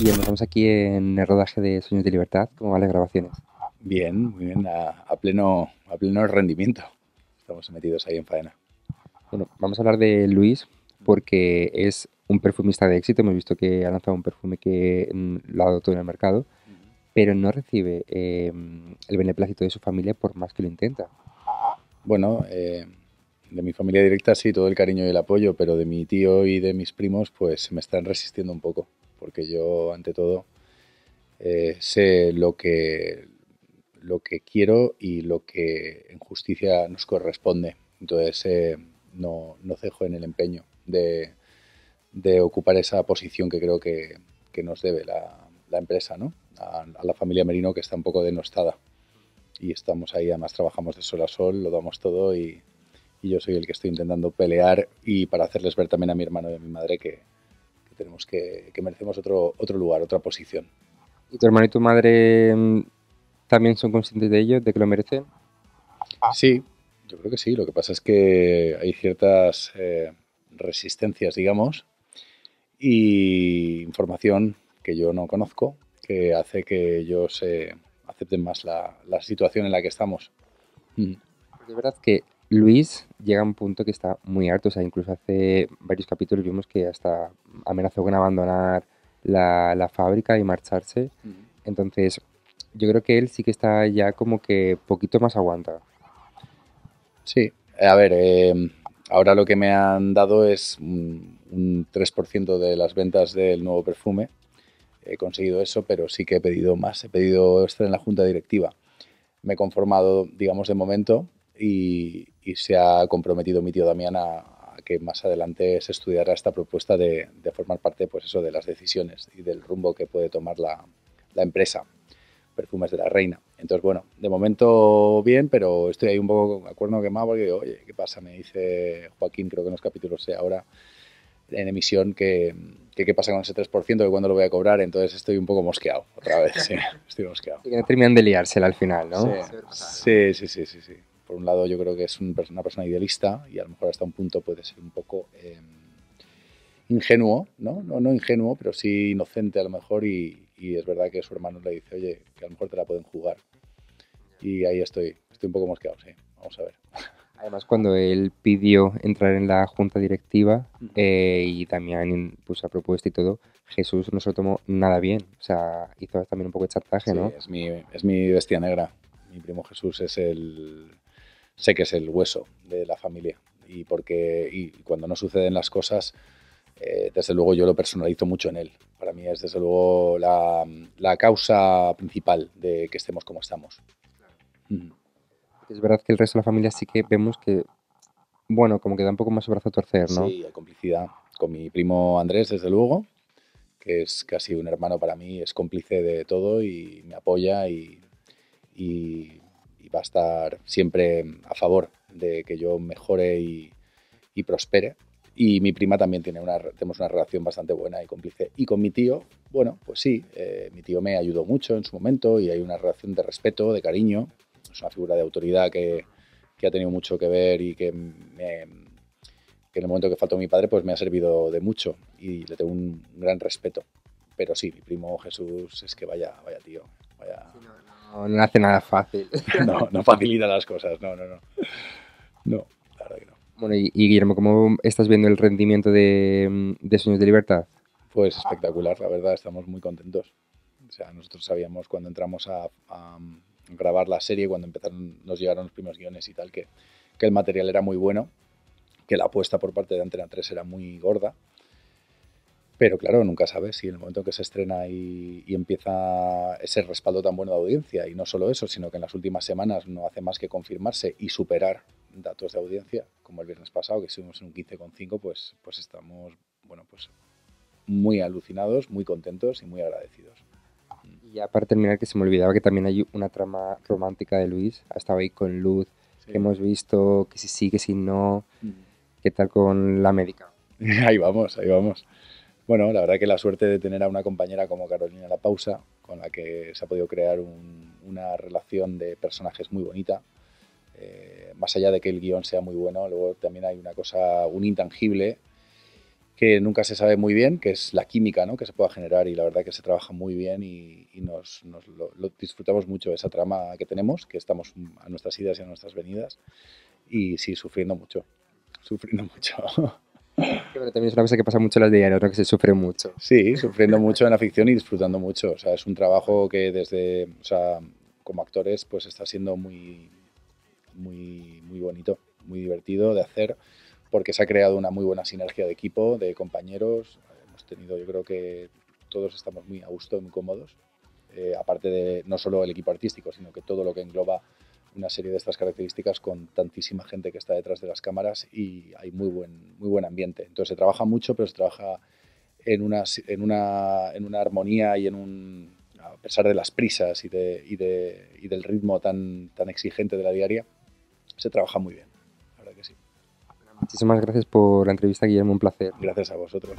Bien, estamos aquí en el rodaje de Sueños de Libertad. ¿Cómo van las grabaciones? Bien, muy bien, a, pleno, a pleno rendimiento. Estamos metidos ahí en faena. Bueno, vamos a hablar de Luis porque es un perfumista de éxito. Hemos visto que ha lanzado un perfume que mm, lo ha dado en el mercado, pero no recibe eh, el beneplácito de su familia por más que lo intenta. Bueno, eh, de mi familia directa sí, todo el cariño y el apoyo, pero de mi tío y de mis primos pues se me están resistiendo un poco, porque yo ante todo eh, sé lo que, lo que quiero y lo que en justicia nos corresponde. Entonces eh, no, cejo en el empeño de, ocupar esa posición que creo que, nos debe la, empresa, ¿no? A, a, la familia Merino que está un poco denostada. Y estamos ahí, además trabajamos de sol a sol, lo damos todo y, y yo soy el que estoy intentando pelear y para hacerles ver también a mi hermano y a mi madre que, tenemos que, que merecemos otro, otro lugar, otra posición. ¿Y tu hermano y tu madre mm, también son conscientes de ello, de que lo merecen? Ah. Sí, yo creo que sí. Lo que pasa es que hay ciertas eh, resistencias, digamos, y información que yo no conozco que hace que ellos eh, acepten más la, la situación en la que estamos. Mm. De verdad que Luis llega a un punto que está muy harto, o sea, incluso hace varios capítulos vimos que hasta amenazó con abandonar la, fábrica y marcharse. Entonces, yo creo que él sí que está ya como que poquito más aguanta. Sí, a ver, em, ahora lo que me han dado es un, 3% de las ventas del nuevo perfume. He conseguido eso, pero sí que he pedido más. He pedido estar en la junta directiva. Me he conformado, digamos, de momento y, y se ha comprometido mi tío Damián a, que más adelante se estudiará esta propuesta de, formar parte pues eso, de las decisiones y del rumbo que puede tomar la, empresa perfumes de la reina. Entonces, bueno, de momento bien, pero estoy ahí un poco a que quemado porque digo, oye, ¿qué pasa? Me dice Joaquín, creo que en los capítulos sea ahora en emisión, que, qué pasa con ese 3%, que cuándo lo voy a cobrar. Entonces estoy un poco mosqueado otra vez, sí, estoy mosqueado. Y que terminan de liársela al final, ¿no? Sí, sí, sí, sí. sí por un lado yo creo que es una persona idealista y a lo mejor hasta un punto puede ser un poco em, ingenuo, ¿no? ¿no? ¿no? ingenuo, pero sí inocente a lo mejor y, es verdad que su hermano le dice, oye, que a lo mejor te la pueden jugar. Y ahí estoy, estoy un poco mosqueado, sí, vamos a ver. Además, cuando él pidió entrar en la junta directiva eh, y también puso a propuesta y todo, Jesús no se lo tomó nada bien. O sea, hizo también un poco de chantaje, ¿no? Es mi, es mi bestia negra. Mi primo Jesús es el, sé que es el hueso de la familia. Y, porque, y cuando no suceden las cosas, eh, desde luego yo lo personalizo mucho en él. Para mí es desde luego la, causa principal de que estemos como estamos. Es verdad que el resto de la familia sí que vemos que, bueno, como que da un poco más brazo a torcer, ¿no? Sí, hay complicidad. Con mi primo Andrés, desde luego, que es casi un hermano para mí, es cómplice de todo y me apoya y va a estar siempre a favor de que yo mejore y, prospere. Y mi prima también tiene una, tenemos una relación bastante buena y cómplice. Y con mi tío, bueno, pues sí, eh, mi tío me ayudó mucho en su momento y hay una relación de respeto, de cariño. Es una figura de autoridad que, que ha tenido mucho que ver y que, que en el momento que faltó mi padre, pues me ha servido de mucho y le tengo un gran respeto. Pero sí, mi primo Jesús es que vaya, vaya tío, vaya, no, no hace nada fácil. no, no facilita las cosas, no, no, no. No, claro que no. Bueno, y, Guillermo, ¿cómo estás viendo el rendimiento de, de Sueños de Libertad? Pues espectacular, la verdad, estamos muy contentos. O sea, nosotros sabíamos cuando entramos a, grabar la serie, cuando empezaron, nos llegaron los primeros guiones y tal, que, que el material era muy bueno, que la apuesta por parte de Antena 3 era muy gorda pero claro, nunca sabes si en el momento que se estrena y, empieza ese respaldo tan bueno de audiencia, y no solo eso, sino que en las últimas semanas no hace más que confirmarse y superar datos de audiencia, como el viernes pasado, que estuvimos en un 15,5, pues, pues estamos bueno, pues muy alucinados, muy contentos y muy agradecidos. Y ya para terminar, que se me olvidaba que también hay una trama romántica de Luis, ha estado ahí con Luz, que hemos visto que si sí, que si no, mm. qué tal con la médica. ahí vamos, ahí vamos. Bueno, la verdad que la suerte de tener a una compañera como Carolina La Pausa, con la que se ha podido crear una relación de personajes muy bonita. Eh, más allá de que el guión sea muy bueno, luego también hay una cosa, un intangible, que nunca se sabe muy bien, que es la química ¿no? que se pueda generar y la verdad que se trabaja muy bien y, nos, lo, disfrutamos mucho esa trama que tenemos, que estamos a nuestras idas y a nuestras venidas y sí, sufriendo mucho, sufriendo mucho. Pero también es una cosa que pasa mucho en las diarias, otra que se sufre mucho. Sí, sufriendo mucho en la ficción y disfrutando mucho. O sea, es un trabajo que desde, o sea, como actores, pues está siendo muy, muy, muy bonito, muy divertido de hacer, porque se ha creado una muy buena sinergia de equipo, de compañeros. Hemos tenido, yo creo que todos estamos muy a gusto, muy cómodos. Eh, aparte de no solo el equipo artístico, sino que todo lo que engloba una serie de estas características con tantísima gente que está detrás de las cámaras y hay muy buen, muy buen ambiente. Entonces se trabaja mucho, pero se trabaja en una, en una, armonía y en un, a pesar de las prisas y, de, y, del ritmo tan, tan exigente de la diaria, se trabaja muy bien. La verdad que sí. Muchísimas gracias por la entrevista, Guillermo. Un placer. Gracias a vosotros.